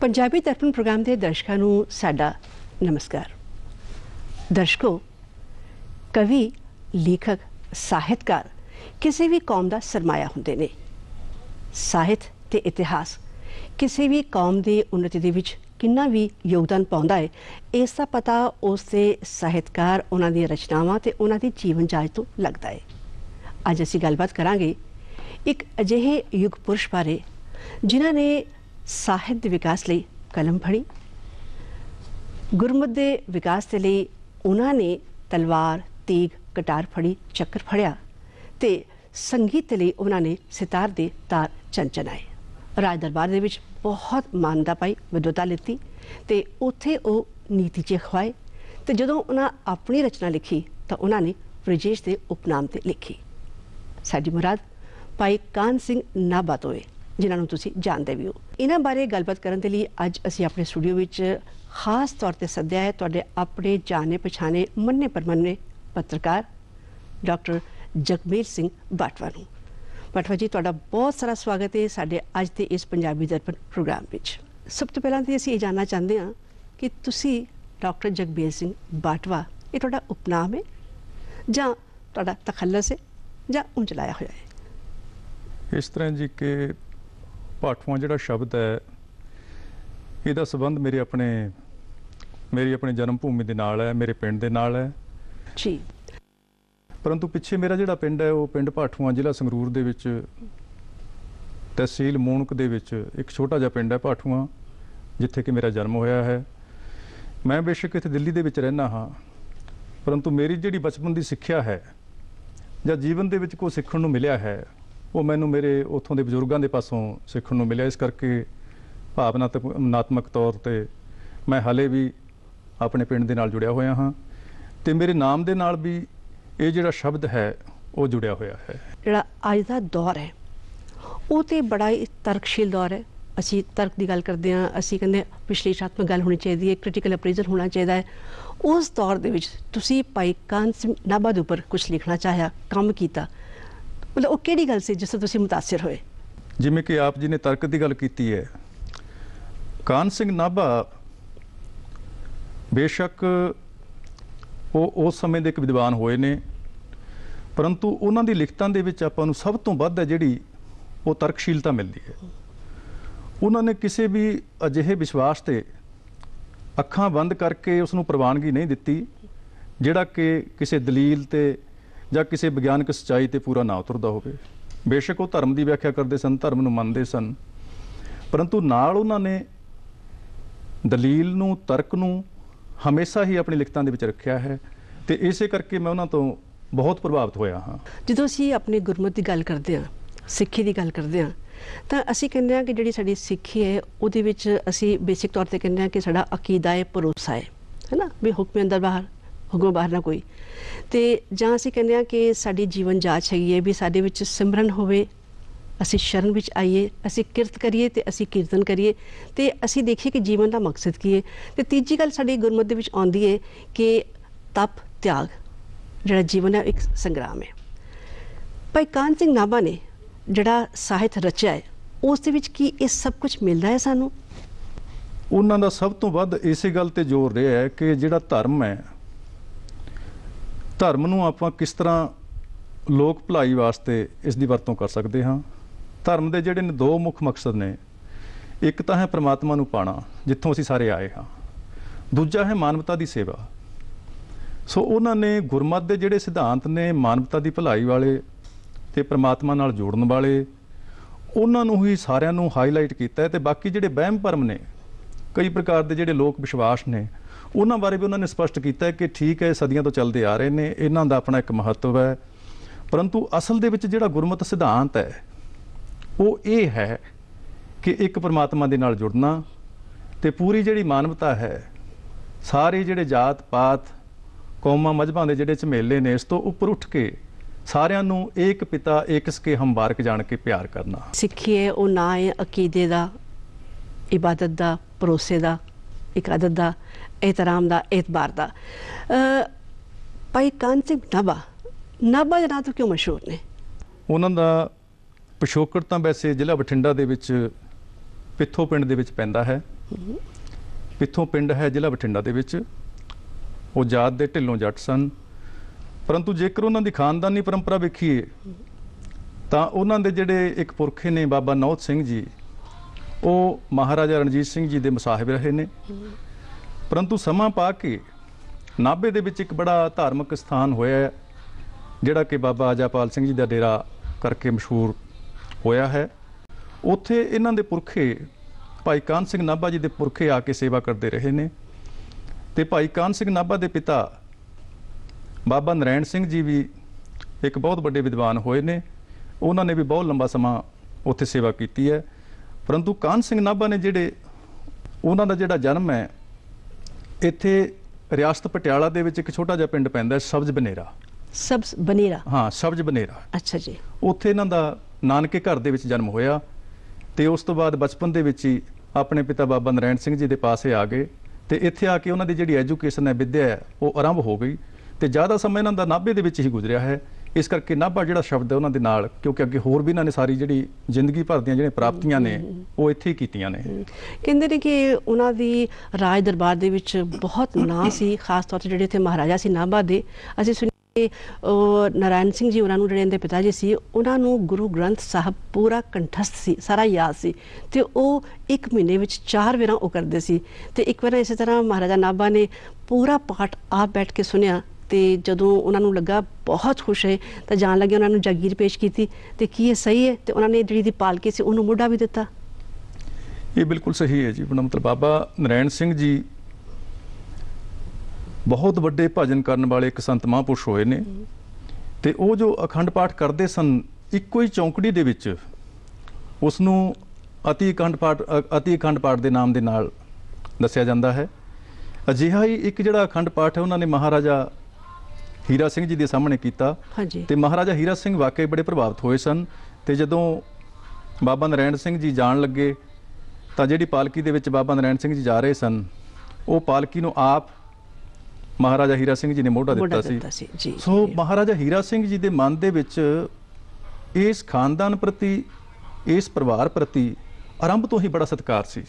ਪੰਜਾਬੀ ਦਰਪਣ programme ਦੇ ਦਰਸ਼ਕਾਂ ਨੂੰ ਸਾਡਾ ਨਮਸਕਾਰ ਦਰਸ਼ਕੋ ਕਵੀ ਲੇਖਕ ਸਾਹਿਤਕਾਰ ਕਿਸੇ ਵੀ ਕੌਮ ਦਾ ਸਰਮਾਇਆ ਹੁੰਦੇ ਨੇ ਸਾਹਿਤ ਤੇ ਇਤਿਹਾਸ ਕਿਸੇ ਵੀ ਕੌਮ ਦੀ ਉન્નਤੀ ਦੇ ਵਿੱਚ ਕਿੰਨਾ ਵੀ ਯੋਗਦਾਨ ਪਾਉਂਦਾ ਹੈ ਇਸ ਦਾ ਪਤਾ ਉਸ ਦੇ ਸਾਹਿਤਕਾਰ ਉਹਨਾਂ ਦੀਆਂ ਰਚਨਾਵਾਂ ਤੇ ਉਹਨਾਂ ਦੀ ਜੀਵਨ ਜਾਂਚ ਤੋਂ ਲੱਗਦਾ ਹੈ ਅੱਜ ਅਸੀਂ ਗੱਲਬਾਤ ਕਰਾਂਗੇ ਇੱਕ ਅਜਿਹੇ ਯੁੱਗ ਪੁਰਸ਼ ਬਾਰੇ ਜਿਨ੍ਹਾਂ ਨੇ ਸਾਹਿਤ ਦੇ ਵਿਕਾਸ ਲਈ ਕਲਮ ਫੜੀ ਗੁਰਮਤ ਦੇ ਵਿਕਾਸ ਦੇ ਲਈ ਉਹਨਾਂ ਨੇ ਤਲਵਾਰ ਤੀਗ ਕਟਾਰ ਫੜੀ ਚੱਕਰ ਫੜਿਆ ਤੇ ਸੰਗੀਤ ਲਈ ਉਹਨਾਂ ਨੇ ਸਿਤਾਰ ਦੇ ਤਾਰ ਚੰਚਨਾਏ ਰਾਜ ਦਰਬਾਰ ਦੇ ਵਿੱਚ ਬਹੁਤ ਮਾਨਤਾ ਪਾਈ ਵਿਦਵਤਾ ਲਿੱਤੀ ਤੇ ਉੱਥੇ ਉਹ ਨੀਤੀ ਚ ਖਵਾਏ ਤੇ ਜਦੋਂ ਉਹਨਾਂ ਆਪਣੀ ਰਚਨਾ ਲਿਖੀ ਤਾਂ ਉਹਨਾਂ ਨੇ ਬ੍ਰਿਜੇਸ਼ ਦੇ ਉਪਨਾਮ ਤੇ ਲਿਖੀ ਸਾਡੀ ਮੁਰਾਦ ਪਾਈ ਕਾਨ ਸਿੰਘ ਨਾ ਬਤੋਏ ਜਿਨ੍ਹਾਂ ਨੂੰ ਤੁਸੀਂ ਜਾਣਦੇ ਵੀ ਹੋ ਇਹਨਾਂ ਬਾਰੇ ਗੱਲਬਾਤ ਕਰਨ ਦੇ ਲਈ ਅੱਜ ਅਸੀਂ ਆਪਣੇ ਸਟੂਡੀਓ ਵਿੱਚ ਖਾਸ ਤੌਰ ਤੇ ਸੱਦਿਆ ਹੈ ਤੁਹਾਡੇ ਆਪਣੇ ਜਾਣੇ ਪਛਾਣੇ ਮੰਨੇ ਪਰਮੰਨੇ ਪੱਤਰਕਾਰ ਡਾਕਟਰ ਜਗਮੀਰ ਸਿੰਘ ਬਾਟਵਾ ਨੂੰ ਬਾਟਵਾ ਜੀ ਤੁਹਾਡਾ ਬਹੁਤ ਸਾਰਾ ਸਵਾਗਤ ਹੈ ਸਾਡੇ ਅੱਜ ਦੇ ਇਸ ਪੰਜਾਬੀ ਦਰਪਣ ਪ੍ਰੋਗਰਾਮ ਵਿੱਚ ਸਭ ਤੋਂ ਪਹਿਲਾਂ ਤੇ ਅਸੀਂ ਇਹ ਜਾਨਣਾ ਚਾਹੁੰਦੇ ਹਾਂ ਕਿ ਤੁਸੀਂ ਡਾਕਟਰ ਜਗਬੀਰ ਸਿੰਘ ਬਾਟਵਾ ਇਹ ਤੁਹਾਡਾ ਉਪਨਾਮ ਹੈ ਜਾਂ ਤੁਹਾਡਾ ਤਖੱਲਸ ਹੈ ਜਾਂ ਲਾਇਆ ਹੋਇਆ ਹੈ ਇਸ ਤਰ੍ਹਾਂ ਜੀ ਕਿ ਪਾਠਵਾਂ ਜਿਹੜਾ ਸ਼ਬਦ ਹੈ ਇਹਦਾ ਸਬੰਧ ਮੇਰੇ ਆਪਣੇ ਮੇਰੀ ਆਪਣੀ ਜਨਮ ਭੂਮੀ ਦੇ ਨਾਲ ਹੈ ਮੇਰੇ ਪਿੰਡ ਦੇ ਨਾਲ ਹੈ ਜੀ ਪਰੰਤੂ ਪਿੱਛੇ ਮੇਰਾ ਜਿਹੜਾ ਪਿੰਡ ਹੈ ਉਹ ਪਿੰਡ ਪਾਠੂਆਂ ਜ਼ਿਲ੍ਹਾ ਸੰਗਰੂਰ ਦੇ ਵਿੱਚ ਤਹਿਸੀਲ ਮੂਨਕ ਦੇ ਵਿੱਚ ਇੱਕ ਛੋਟਾ ਜਿਹਾ ਪਿੰਡ ਹੈ ਪਾਠੂਆਂ ਜਿੱਥੇ ਕਿ ਮੇਰਾ ਜਨਮ ਹੋਇਆ ਹੈ ਮੈਂ ਬੇਸ਼ੱਕ ਇੱਥੇ ਦਿੱਲੀ ਦੇ ਵਿੱਚ ਰਹਿਣਾ ਹਾਂ ਪਰੰਤੂ ਮੇਰੀ ਜਿਹੜੀ ਬਚਪਨ ਦੀ ਸਿੱਖਿਆ ਹੈ ਜਾਂ ਜੀਵਨ ਦੇ ਵਿੱਚ ਕੋਈ ਸਿੱਖਣ ਨੂੰ ਮਿਲਿਆ ਹੈ ਉਹ ਮੈਨੂੰ ਮੇਰੇ ਉਥੋਂ ਦੇ ਬਜ਼ੁਰਗਾਂ ਦੇ ਪਾਸੋਂ ਸਿੱਖਣ ਨੂੰ ਮਿਲਿਆ ਇਸ ਕਰਕੇ ਭਾਵਨਾਤਮਕ ਤੌਰ ਤੇ ਮੈਂ ਹਲੇ ਵੀ ਆਪਣੇ ਪਿੰਡ ਦੇ ਨਾਲ ਜੁੜਿਆ ਹੋਇਆ ਹਾਂ ਤੇ ਮੇਰੇ ਨਾਮ ਦੇ ਨਾਲ ਵੀ ਇਹ ਜਿਹੜਾ ਸ਼ਬਦ ਹੈ ਉਹ ਜੁੜਿਆ ਹੋਇਆ ਹੈ ਜਿਹੜਾ ਅੱਜ ਦਾ ਦੌਰ ਹੈ ਉਹ ਤੇ ਬੜਾ ਹੀ ਤਰਕਸ਼ੀਲ ਦੌਰ ਹੈ ਅਸੀਂ ਤਰਕ ਦੀ ਗੱਲ ਕਰਦੇ ਹਾਂ ਅਸੀਂ ਕਹਿੰਦੇ ਤੋਂ ਗੱਲ ਹੋਣੀ ਚਾਹੀਦੀ ਹੈ ਕ੍ਰਿਟੀਕਲ ਅਪਰੇਜ਼ਲ ਹੋਣਾ ਚਾਹੀਦਾ ਹੈ ਉਸ ਦੌਰ ਦੇ ਵਿੱਚ ਤੁਸੀਂ ਪਾਈਕਾਂ ਨਾਬਾਦ ਨਾਬਾ ਦੇ ਉੱਪਰ ਕੁਝ ਲਿਖਣਾ ਚਾਹਿਆ ਕੰਮ ਕੀਤਾ ਮਤਲਬ ਉਹ ਕਿਹੜੀ ਗੱਲ ਸੀ ਜਿਸ ਤੋਂ ਤੁਸੀਂ متاثر ਹੋਏ ਜਿਵੇਂ ਕਿ ਆਪ ਜੀ ਨੇ ਤਰਕ ਦੀ ਗੱਲ ਕੀਤੀ ਹੈ ਕਾਨ ਸਿੰਘ ਨਾਭਾ ਬੇਸ਼ੱਕ ਉਹ ਉਸ ਸਮੇਂ ਦੇ ਇੱਕ ਵਿਦਵਾਨ ਹੋਏ ਨੇ ਪਰੰਤੂ ਉਹਨਾਂ ਦੀ ਲਿਖਤਾਂ ਦੇ ਵਿੱਚ ਆਪਾਂ ਨੂੰ ਸਭ ਤੋਂ ਵੱਧ ਹੈ ਜਿਹੜੀ ਉਹ ਤਰਕਸ਼ੀਲਤਾ ਮਿਲਦੀ ਹੈ ਉਹਨਾਂ ਨੇ ਕਿਸੇ ਵੀ ਅਜਿਹੇ ਵਿਸ਼ਵਾਸ ਤੇ ਅੱਖਾਂ ਬੰਦ ਕਰਕੇ ਉਸ ਨੂੰ ਪ੍ਰਵਾਨਗੀ ਨਹੀਂ ਦਿੱਤੀ ਜਿਹੜਾ ਕਿ ਕਿਸੇ ਦਲੀਲ ਤੇ ਜਾਂ ਕਿਸੇ ਵਿਗਿਆਨਕ ਸਚਾਈ ਤੇ ਪੂਰਾ ਨਾ ਉਤਰਦਾ ਹੋਵੇ ਬੇਸ਼ੱਕ ਉਹ ਧਰਮ ਦੀ ਵਿਆਖਿਆ ਕਰਦੇ ਸਨ ਧਰਮ ਨੂੰ ਮੰਨਦੇ ਸਨ ਪਰੰਤੂ ਨਾਲ ਉਹਨਾਂ ਨੇ ਦਲੀਲ ਨੂੰ ਤਰਕ ਨੂੰ ਹਮੇਸ਼ਾ ਹੀ ਆਪਣੀ ਲਿਖਤਾਂ ਦੇ ਵਿੱਚ ਰੱਖਿਆ ਹੈ ਤੇ ਇਸੇ ਕਰਕੇ ਮੈਂ ਉਹਨਾਂ ਤੋਂ ਬਹੁਤ ਪ੍ਰਭਾਵਿਤ ਹੋਇਆ ਹਾਂ ਜਦੋਂ ਅਸੀਂ ਆਪਣੇ ਗੁਰਮਤਿ ਦੀ ਗੱਲ ਕਰਦੇ ਹਾਂ ਸਿੱਖੀ ਦੀ ਗੱਲ ਕਰਦੇ ਹਾਂ ਤਾਂ ਅਸੀਂ ਕਹਿੰਦੇ ਹਾਂ ਕਿ ਜਿਹੜੀ ਸਾਡੀ ਸਿੱਖੀ ਹੈ ਉਹਦੇ ਵਿੱਚ ਅਸੀਂ ਬੇਸਿਕ ਤੌਰ ਤੇ ਕਹਿੰਦੇ ਹਾਂ ਕਿ ਸਾਡਾ ਅਕੀਦਾ ਹੈ ਭਰੋਸਾ ਹੈ ਹੈਨਾ ਵੀ ਹੁਕਮ ਅੰਦਰ ਬਾਹਰ ਹੁਕਮ ਬਾਹਰ ਨਾ ਕੋਈ ਤੇ ਜਾਂ ਅਸੀਂ ਕਹਿੰਦੇ ਆ ਕਿ ਸਾਡੀ ਜੀਵਨ ਜਾਚ ਹੈਗੀ ਹੈ ਵੀ ਸਾਡੇ ਵਿੱਚ ਸਿਮਰਨ ਹੋਵੇ ਅਸੀਂ ਸ਼ਰਨ ਵਿੱਚ ਆਈਏ ਅਸੀਂ ਕਿਰਤ ਕਰੀਏ ਤੇ ਅਸੀਂ ਕੀਰਤਨ ਕਰੀਏ ਤੇ ਅਸੀਂ ਦੇਖੀਏ ਕਿ ਜੀਵਨ ਦਾ ਮਕਸਦ ਕੀ ਹੈ ਤੇ ਤੀਜੀ ਗੱਲ ਸਾਡੀ ਗੁਰਮਤਿ ਦੇ ਵਿੱਚ ਆਉਂਦੀ ਹੈ ਕਿ ਤਪ ਤਿਆਗ ਜਿਹੜਾ ਜੀਵਨ ਹੈ ਇੱਕ ਸੰਗਰਾਮ ਹੈ ਭਾਈ ਕਾਨ ਸਿੰਘ ਨਾਭਾ ਨੇ ਜਿਹੜਾ ਸਾਹਿਤ ਰਚਿਆ ਹੈ ਉਸ ਦੇ ਵਿੱਚ ਕੀ ਇਹ ਸਭ ਕੁਝ ਮਿਲਦਾ ਹੈ ਸਾਨੂੰ ਉਹਨਾਂ ਦਾ ਸਭ ਤੋਂ ਵੱਧ ਇਸੇ ਗੱਲ ਤੇ ਜ਼ੋਰ ਰਿਹਾ ਹੈ ਕਿ ਜਿਹੜਾ ਧਰਮ ਹੈ ਧਰਮ ਨੂੰ ਆਪਾਂ ਕਿਸ ਤਰ੍ਹਾਂ ਲੋਕ ਭਲਾਈ ਵਾਸਤੇ ਇਸ ਦੀ ਵਰਤੋਂ ਕਰ ਸਕਦੇ ਹਾਂ ਧਰਮ ਦੇ ਜਿਹੜੇ ਨੇ ਦੋ ਮੁੱਖ ਮਕਸਦ ਨੇ ਇੱਕ ਤਾਂ ਹੈ ਪ੍ਰਮਾਤਮਾ ਨੂੰ ਪਾਣਾ ਜਿੱਥੋਂ ਅਸੀਂ ਸਾਰੇ ਆਏ ਹਾਂ ਦੂਜਾ ਹੈ ਮਾਨਵਤਾ ਦੀ ਸੇਵਾ ਸੋ ਉਹਨਾਂ ਨੇ ਗੁਰਮਤ ਦੇ ਜਿਹੜੇ ਸਿਧਾਂਤ ਨੇ ਮਾਨਵਤਾ ਦੀ ਭਲਾਈ ਵਾਲੇ ਤੇ ਪ੍ਰਮਾਤਮਾ ਨਾਲ ਜੋੜਨ ਵਾਲੇ ਉਹਨਾਂ ਨੂੰ ਹੀ ਸਾਰਿਆਂ ਨੂੰ ਹਾਈਲਾਈਟ ਕੀਤਾ ਤੇ ਬਾਕੀ ਜਿਹੜੇ ਵਹਿਮ ਭਰਮ ਨੇ ਕਈ ਪ੍ਰਕਾਰ ਦੇ ਜਿਹੜੇ ਲੋਕ ਵਿਸ਼ਵਾਸ ਨੇ ਉਹਨਾਂ ਬਾਰੇ ਵੀ ਉਹਨਾਂ ਨੇ ਸਪਸ਼ਟ ਕੀਤਾ ਕਿ ਠੀਕ ਹੈ ਸਦੀਆਂ ਤੋਂ ਚੱਲਦੇ ਆ ਰਹੇ ਨੇ ਇਹਨਾਂ ਦਾ ਆਪਣਾ ਇੱਕ ਮਹੱਤਵ ਹੈ ਪਰੰਤੂ ਅਸਲ ਦੇ ਵਿੱਚ ਜਿਹੜਾ ਗੁਰਮਤ ਸਿਧਾਂਤ ਹੈ ਉਹ ਇਹ ਹੈ ਕਿ ਇੱਕ ਪਰਮਾਤਮਾ ਦੇ ਨਾਲ ਜੁੜਨਾ ਤੇ ਪੂਰੀ ਜਿਹੜੀ ਮਾਨਵਤਾ ਹੈ ਸਾਰੇ ਜਿਹੜੇ ਜਾਤ ਪਾਤ ਕੌਮਾਂ ਮਜਬਾਂ ਦੇ ਜਿਹੜੇ ਝਮੇਲੇ ਨੇ ਇਸ ਤੋਂ ਉੱਪਰ ਉੱਠ ਕੇ ਸਾਰਿਆਂ ਨੂੰ ਇੱਕ ਪਿਤਾ ਇੱਕ ਸਕੇ ਹਮਬਾਰਕ ਜਾਣ ਕੇ ਪਿਆਰ ਕਰਨਾ ਸਿੱਖੀਏ ਉਹ ਨਾ ਹੈ ਅਕੀਦੇ ਦਾ ਇਬਾਦਤ ਦਾ ਪਰੋਸੇ ਦਾ ਇੱਕ ਅਦਦ ਦਾ ਇਤਰਾਮ ਦਾ ਇਤਬਾਰ ਦਾ ਭਾਈ ਨਬਾ ਨਬਾ ਜਨਾ ਤੋਂ ਕਿਉਂ ਮਸ਼ਹੂਰ ਨੇ ਉਹਨਾਂ ਦਾ ਪਸ਼ੋਕਰ ਤਾਂ ਵੈਸੇ ਜ਼ਿਲ੍ਹਾ ਬਠਿੰਡਾ ਦੇ ਵਿੱਚ ਪਿੱਥੋ ਪਿੰਡ ਦੇ ਵਿੱਚ ਪੈਂਦਾ ਹੈ ਪਿੱਥੋ ਪਿੰਡ ਹੈ ਜ਼ਿਲ੍ਹਾ ਬਠਿੰਡਾ ਦੇ ਵਿੱਚ ਉਹ ਜਾਤ ਦੇ ਢਿੱਲੋਂ ਜੱਟ ਸਨ ਪਰੰਤੂ ਜੇਕਰ ਉਹਨਾਂ ਦੀ ਖਾਨਦਾਨੀ ਪਰੰਪਰਾ ਵੇਖੀਏ ਤਾਂ ਉਹਨਾਂ ਦੇ ਜਿਹੜੇ ਇੱਕ ਪੁਰਖੇ ਨੇ ਬਾਬਾ ਨੌਤ ਸਿੰਘ ਜੀ ਉਹ ਮਹਾਰਾਜਾ ਰਣਜੀਤ ਸਿੰਘ ਜੀ ਦੇ ਮੁਸਾਹਿਬ ਰਹੇ ਨੇ ਪਰੰਤੂ ਸਮਾਂ ਪਾ ਕੇ ਨਾਭੇ ਦੇ ਵਿੱਚ ਇੱਕ ਬੜਾ ਧਾਰਮਿਕ ਸਥਾਨ ਹੋਇਆ ਜਿਹੜਾ ਕਿ ਬਾਬਾ ਆਜਾਪਾਲ ਸਿੰਘ ਜੀ ਦਾ ਡੇਰਾ ਕਰਕੇ ਮਸ਼ਹੂਰ ਹੋਇਆ ਹੈ ਉੱਥੇ ਇਹਨਾਂ ਦੇ ਪੁਰਖੇ ਭਾਈ ਕਾਨ ਸਿੰਘ ਨਾਭਾ ਜੀ ਦੇ ਪੁਰਖੇ ਆ ਕੇ ਸੇਵਾ ਕਰਦੇ ਰਹੇ ਨੇ ਤੇ ਭਾਈ ਕਾਨ ਸਿੰਘ ਨਾਭਾ ਦੇ ਪਿਤਾ ਬਾਬਾ ਨਰੈਣ ਸਿੰਘ ਜੀ ਵੀ ਇੱਕ ਬਹੁਤ ਵੱਡੇ ਵਿਦਵਾਨ ਹੋਏ ਨੇ ਉਹਨਾਂ ਨੇ ਵੀ ਬਹੁਤ ਲੰਬਾ ਸਮਾਂ ਉੱਥੇ ਸੇਵਾ ਕੀਤੀ ਹੈ ਪਰੰਤੂ ਕਾਨ ਸਿੰਘ ਨਾਭਾ ਨੇ ਜਿਹੜੇ ਉਹਨਾਂ ਦਾ ਜਿਹੜਾ ਜਨਮ ਹੈ ਇੱਥੇ ਰਿਆਸਤ ਪਟਿਆਲਾ ਦੇ ਵਿੱਚ ਇੱਕ ਛੋਟਾ ਜਿਹਾ ਪਿੰਡ ਪੈਂਦਾ ਹੈ ਸਬਜ਼ ਬਨੇਰਾ ਸਬਜ਼ ਬਨੇਰਾ ਹਾਂ ਸਬਜ਼ ਬਨੇਰਾ ਅੱਛਾ ਜੀ ਉੱਥੇ ਇਹਨਾਂ ਦਾ ਨਾਨਕੇ ਘਰ ਦੇ ਵਿੱਚ ਜਨਮ ਹੋਇਆ ਤੇ ਉਸ ਤੋਂ ਬਾਅਦ ਬਚਪਨ ਦੇ ਵਿੱਚ ਹੀ ਆਪਣੇ ਪਿਤਾ ਬਾਬਾ ਨਰੈਣ ਸਿੰਘ ਜੀ ਦੇ ਪਾਸੇ ਆ ਗਏ ਤੇ ਇੱਥੇ ਆ ਕੇ ਉਹਨਾਂ ਦੀ ਜਿਹੜੀ ਐਜੂਕੇਸ਼ਨ ਹੈ ਵਿਦਿਆ ਹੈ ਉਹ ਆਰੰਭ ਹੋ ਗਈ ਤੇ ਜ਼ਿਆਦਾ ਸਮਾਂ ਇਹਨਾਂ ਦਾ ਨਾਭੇ ਦੇ ਵਿੱਚ ਹੀ ਗੁਜ਼ਰਿਆ ਹੈ ਇਸ ਕਰਕੇ ਨਾਭਾ ਜਿਹੜਾ ਸ਼ਬਦ ਹੈ ਉਹਨਾਂ ਦੇ ਨਾਲ ਕਿਉਂਕਿ ਅੱਗੇ ਹੋਰ ਵੀ ਇਹਨਾਂ ਨੇ ਸਾਰੀ ਜਿਹੜੀ ਜ਼ਿੰਦਗੀ ਭਰ ਦੀਆਂ ਜਿਹੜੀਆਂ ਪ੍ਰਾਪਤੀਆਂ ਨੇ ਉਹ ਇੱਥੇ ਹੀ ਕੀਤੀਆਂ ਨੇ ਕਹਿੰਦੇ ਨੇ ਕਿ ਉਹਨਾਂ ਦੀ ਰਾਜ ਦਰਬਾਰ ਦੇ ਵਿੱਚ ਬਹੁਤ ਨਾਂ ਸੀ ਖਾਸ ਤੌਰ ਤੇ ਜਿਹੜੇ ਇੱਥੇ ਮਹਾਰਾਜਾ ਸੀ ਨਾਭਾ ਦੇ ਅਸੀਂ ਉਹ ਨਾਰਾਇਣ ਸਿੰਘ ਜੀ ਉਹਨਾਂ ਨੂੰ ਜਿਹੜੇ ਇਹਦੇ ਪਿਤਾ ਜੀ ਸੀ ਉਹਨਾਂ ਨੂੰ ਗੁਰੂ ਗ੍ਰੰਥ ਸਾਹਿਬ ਪੂਰਾ ਕੰਠਸਥ ਸੀ ਸਾਰਾ ਯਾਦ ਸੀ ਤੇ ਉਹ ਇੱਕ ਮਹੀਨੇ ਵਿੱਚ ਚਾਰ ਵਾਰਾਂ ਉਹ ਕਰਦੇ ਸੀ ਤੇ ਇੱਕ ਵਾਰ ਇਸੇ ਤਰ੍ਹਾਂ ਮਹਾਰਾਜਾ ਨਾਭਾ ਨੇ ਪੂਰਾ ਪਾਠ ਆਪ ਬੈਠ ਕੇ ਸੁਨਿਆ ਤੇ ਜਦੋਂ ਉਹਨਾਂ ਨੂੰ ਲੱਗਾ ਬਹੁਤ ਖੁਸ਼ ਹੈ ਤਾਂ ਜਾਣ ਲੱਗੇ ਉਹਨਾਂ ਨੂੰ ਜਾਗੀਰ ਪੇਸ਼ ਕੀਤੀ ਤੇ ਕੀ ਇਹ ਸਹੀ ਹੈ ਤੇ ਉਹਨਾਂ ਨੇ ਜਿਹੜੀ ਦੀ ਪਾਲਕੀ ਸੀ ਉਹਨੂੰ ਮੋਢਾ ਵੀ ਦਿੱਤਾ ਇਹ ਬਿਲਕੁਲ ਸਹੀ ਹੈ ਜੀ ਬਣਾ ਮਤਲਬ ਬਾਬਾ ਨਰੈਣ ਸਿੰਘ ਜੀ ਬਹੁਤ ਵੱਡੇ ਭਜਨ ਕਰਨ ਵਾਲੇ ਇੱਕ ਸੰਤ ਮਹਾਂਪੁਰਸ਼ ਹੋਏ ਨੇ ਤੇ ਉਹ ਜੋ ਅਖੰਡ ਪਾਠ ਕਰਦੇ ਸਨ ਇੱਕੋ ਹੀ ਚੌਂਕੜੀ ਦੇ ਵਿੱਚ ਉਸ ਨੂੰ ਅਤੀ ਅਖੰਡ ਪਾਠ ਅਤੀ ਅਖੰਡ ਪਾਠ ਦੇ ਨਾਮ ਦੇ ਨਾਲ ਦੱਸਿਆ ਜਾਂਦਾ ਹੈ ਅਜਿਹਾ ਹੀ ਇੱਕ ਜਿਹੜਾ ਅਖੰਡ ਪਾਠ ਹੈ ਉਹਨਾਂ ਨੇ ਮਹਾਰਾਜਾ ਹੀਰਾ ਸਿੰਘ ਜੀ ਦੇ ਸਾਹਮਣੇ ਕੀਤਾ ਹਾਂਜੀ ਤੇ ਮਹਾਰਾਜਾ ਹੀਰਾ ਸਿੰਘ ਵਾਕਈ ਬੜੇ ਪ੍ਰਭਾਵਿਤ ਹੋਏ ਸਨ ਤੇ ਜਦੋਂ ਬਾਬਾ ਨਰੈਣ ਸਿੰਘ ਜੀ ਜਾਣ ਲੱਗੇ ਤਾਂ ਜਿਹੜੀ ਪਾਲਕੀ ਦੇ ਵਿੱਚ ਬਾਬਾ ਨਰੈਣ ਸਿੰਘ ਜੀ ਜਾ ਰਹੇ ਸਨ ਉਹ ਪਾਲਕੀ ਨੂੰ ਆਪ ਮਹਾਰਾਜਾ ਹੀਰਾ ਸਿੰਘ ਜੀ ਨੇ ਮੋਢਾ ਦਿੱਤਾ ਸੀ ਸੋ ਮਹਾਰਾਜਾ ਹੀਰਾ ਸਿੰਘ ਜੀ ਦੇ ਮਨ ਦੇ ਵਿੱਚ ਇਸ ਖਾਨਦਾਨ ਪ੍ਰਤੀ ਇਸ ਪਰਿਵਾਰ ਪ੍ਰਤੀ ਆਰੰਭ ਤੋਂ ਹੀ ਬੜਾ ਸਤਿਕਾਰ ਸੀ